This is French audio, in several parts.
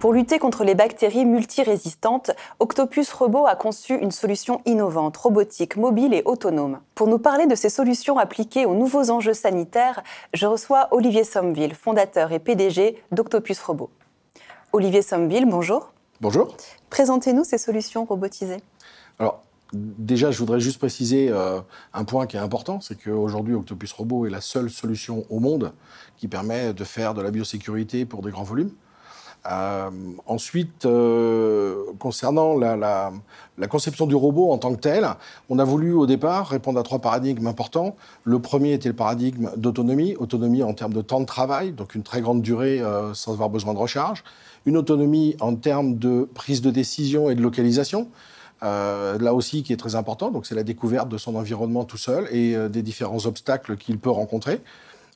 Pour lutter contre les bactéries multirésistantes, Octopus Robot a conçu une solution innovante, robotique, mobile et autonome. Pour nous parler de ces solutions appliquées aux nouveaux enjeux sanitaires, je reçois Olivier Sommeville, fondateur et PDG d'Octopus Robot. Olivier Sommeville, bonjour. Bonjour. Présentez-nous ces solutions robotisées. Alors, Déjà, je voudrais juste préciser euh, un point qui est important, c'est qu'aujourd'hui, Octopus Robot est la seule solution au monde qui permet de faire de la biosécurité pour des grands volumes. Euh, ensuite, euh, concernant la, conception du robot en tant que tel, on a voulu au départ répondre à trois paradigmes importants. Le premier était le paradigme d'autonomie, autonomie en termes de temps de travail, donc une très grande durée euh, sans avoir besoin de recharge, une autonomie en termes de prise de décision et de localisation. là aussi, qui est très important, donc c'est la découverte de son environnement tout seul et des différents obstacles qu'il peut rencontrer.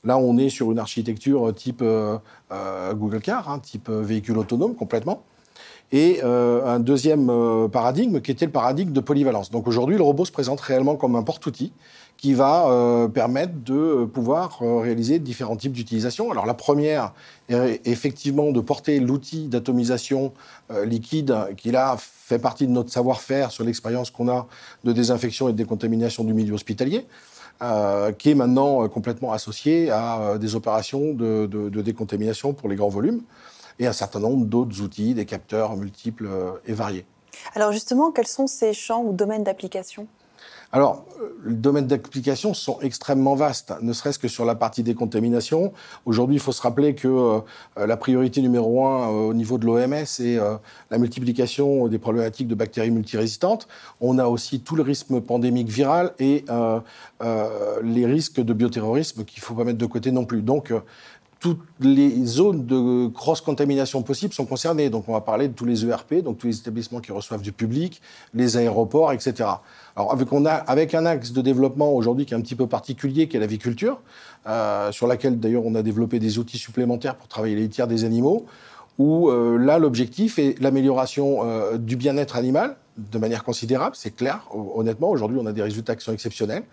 Là, on est sur une architecture euh, type euh, euh, Google Car, hein, type véhicule autonome complètement. Et un deuxième paradigme qui était le paradigme de polyvalence. Donc aujourd'hui, le robot se présente réellement comme un porte-outil qui va permettre de pouvoir réaliser différents types d'utilisation. Alors la première est effectivement de porter l'outil d'atomisation liquide qui là fait partie de notre savoir-faire sur l'expérience qu'on a de désinfection et de décontamination du milieu hospitalier. Euh, qui est maintenant euh, complètement associé à euh, des opérations de, de, décontamination pour les grands volumes et un certain nombre d'autres outils, des capteurs multiples et variés. Alors justement, quels sont ces champs ou domaines d'application alors, euh, les domaines d'application sont extrêmement vastes, hein, ne serait-ce que sur la partie décontamination. Aujourd'hui, il faut se rappeler que euh, euh, la priorité numéro un au niveau de l'OMS est la multiplication des problématiques de bactéries multirésistantes. On a aussi tout le risque pandémique viral et les risques de bioterrorisme qu'il ne faut pas mettre de côté non plus. Donc, toutes les zones de cross contamination possible sont concernées. Donc, on va parler de tous les ERP, donc tous les établissements qui reçoivent du public, les aéroports, etc. Alors, avec, un axe de développement aujourd'hui qui est un petit peu particulier, qui est l'aviculture, euh, sur laquelle d'ailleurs on a développé des outils supplémentaires pour travailler les tiers des animaux, où euh, là, l'objectif est l'amélioration euh, du bien-être animal, de manière considérable, c'est clair. Honnêtement, aujourd'hui, on a des résultats qui sont exceptionnels.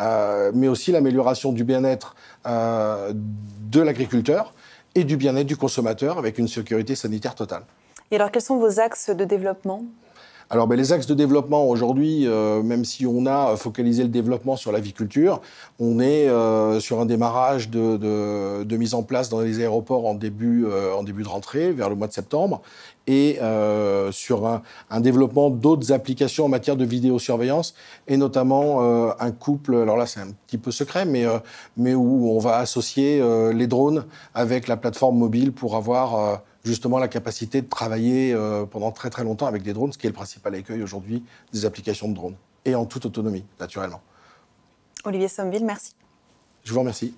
Euh, mais aussi l'amélioration du bien-être euh, de l'agriculteur et du bien-être du consommateur avec une sécurité sanitaire totale. Et alors, quels sont vos axes de développement alors ben, les axes de développement aujourd'hui, euh, même si on a focalisé le développement sur l'aviculture, on est euh, sur un démarrage de, mise en place dans les aéroports en début, euh, en début de rentrée, vers le mois de septembre, et sur un, développement d'autres applications en matière de vidéosurveillance, et notamment un couple, alors là c'est un petit peu secret, mais, mais où on va associer les drones avec la plateforme mobile pour avoir justement la capacité de travailler euh, pendant très très longtemps avec des drones, ce qui est le principal accueil aujourd'hui des applications de drones, et en toute autonomie, naturellement. Olivier Somville, merci. Je vous remercie.